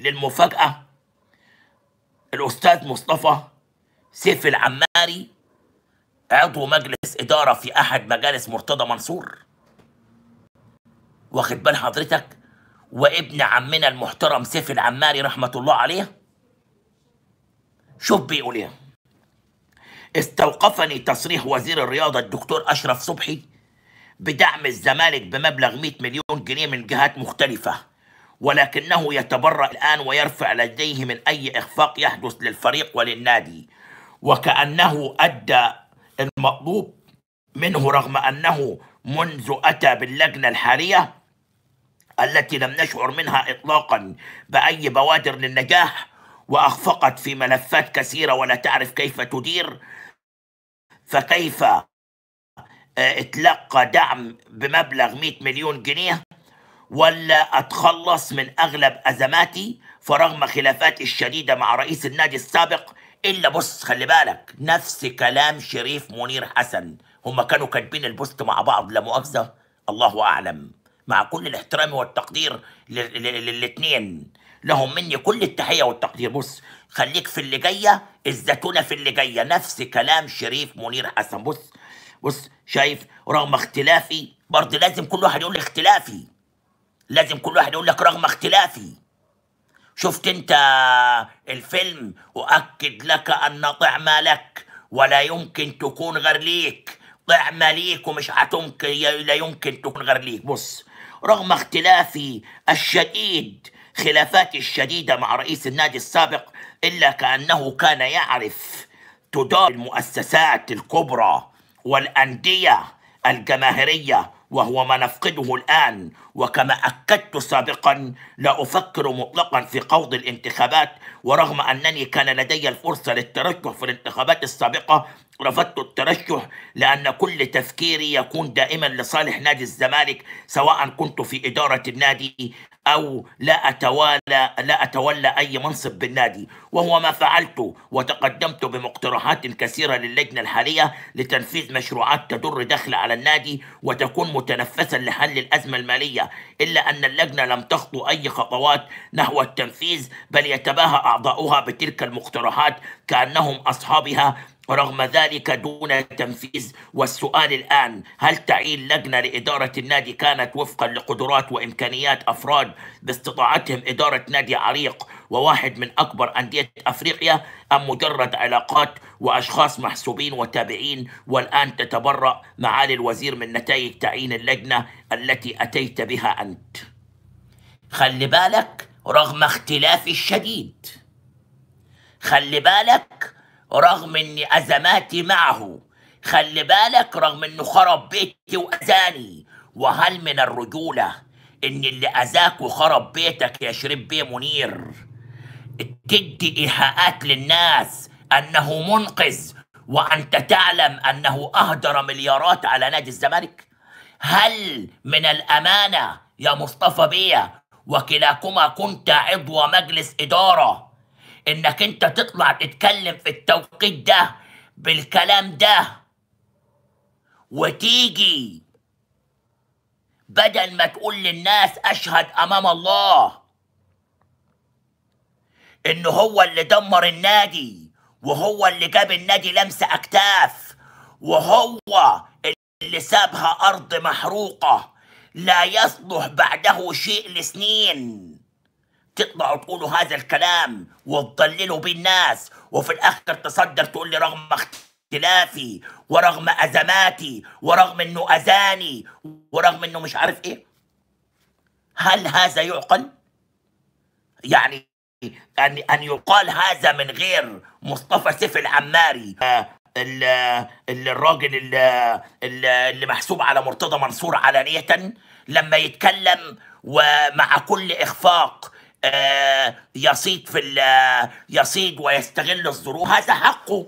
للمفاجأة الأستاذ مصطفى سيف العماري عضو مجلس إدارة في أحد مجالس مرتضى منصور واخد بال حضرتك وابن عمنا المحترم سيف العماري رحمة الله عليه شوف بيقول ايه استوقفني تصريح وزير الرياضة الدكتور أشرف صبحي بدعم الزمالك بمبلغ 100 مليون جنيه من جهات مختلفة ولكنه يتبرأ الآن ويرفع لديه من أي إخفاق يحدث للفريق وللنادي وكأنه أدى المطلوب منه رغم أنه منذ أتى باللجنة الحالية التي لم نشعر منها إطلاقا بأي بوادر للنجاح وأخفقت في ملفات كثيرة ولا تعرف كيف تدير فكيف اتلقى آه، دعم بمبلغ 100 مليون جنيه ولا أتخلص من أغلب أزماتي فرغم خلافاتي الشديدة مع رئيس النادي السابق إلا بص خلي بالك نفس كلام شريف منير حسن هما كانوا كاتبين البوست مع بعض لا مؤاخذة الله أعلم مع كل الاحترام والتقدير للاتنين لهم مني كل التحية والتقدير بص خليك في اللي جاية الزتونة في اللي جاية نفس كلام شريف منير حسن بص بص شايف رغم اختلافي برضه لازم كل واحد يقول اختلافي لازم كل واحد يقول لك رغم اختلافي شفت انت الفيلم أؤكد لك أن طعم لك ولا يمكن تكون غير ليك طعم ليك ومش هتمكن لا يمكن تكون غير ليك بص رغم اختلافي الشديد خلافاتي الشديدة مع رئيس النادي السابق إلا كأنه كان يعرف تدار المؤسسات الكبرى والأندية الجماهيرية وهو ما نفقده الآن وكما أكدت سابقا لا أفكر مطلقا في خوض الانتخابات ورغم أنني كان لدي الفرصة للترشح في الانتخابات السابقة رفضت الترشح لأن كل تفكيري يكون دائما لصالح نادي الزمالك سواء كنت في إدارة النادي أو لا أتوالى لا أتولى أي منصب بالنادي وهو ما فعلته وتقدمت بمقترحات كثيرة للجنة الحالية لتنفيذ مشروعات تدر دخل على النادي وتكون متنفسا لحل الأزمة المالية إلا أن اللجنة لم تخطو أي خطوات نحو التنفيذ بل يتباهى أعضاؤها بتلك المقترحات كأنهم أصحابها رغم ذلك دون تنفيذ والسؤال الآن هل تعيين لجنة لإدارة النادي كانت وفقا لقدرات وإمكانيات أفراد باستطاعتهم إدارة نادي عريق وواحد من أكبر أندية أفريقيا أم مجرد علاقات وأشخاص محسوبين وتابعين والآن تتبرأ معالي الوزير من نتائج تعيين اللجنة التي أتيت بها أنت خلي بالك رغم اختلافي الشديد خلي بالك رغم ان ازماتي معه خلي بالك رغم انه خرب بيتي واذاني وهل من الرجوله ان اللي اذاك وخرب بيتك يا شريف بيه منير تدي ايحاءات للناس انه منقذ وانت تعلم انه اهدر مليارات على نادي الزمالك هل من الامانه يا مصطفى بيه وكلاكما كنت عضو مجلس اداره انك انت تطلع تتكلم في التوقيت ده بالكلام ده وتيجي بدل ما تقول للناس اشهد امام الله ان هو اللي دمر النادي وهو اللي جاب النادي لمسه اكتاف وهو اللي سابها ارض محروقه لا يصلح بعده شيء لسنين تطلعوا تقولوا هذا الكلام وتضللوا بالناس الناس وفي الاخر تصدر تقول لي رغم اختلافي ورغم ازماتي ورغم انه اذاني ورغم انه مش عارف ايه هل هذا يعقل؟ يعني ان ان يقال هذا من غير مصطفى سيف العماري الراجل اللي محسوب على مرتضى منصور علانية لما يتكلم ومع كل إخفاق آه، يصيد في آه، يصيد ويستغل الظروف هذا حقه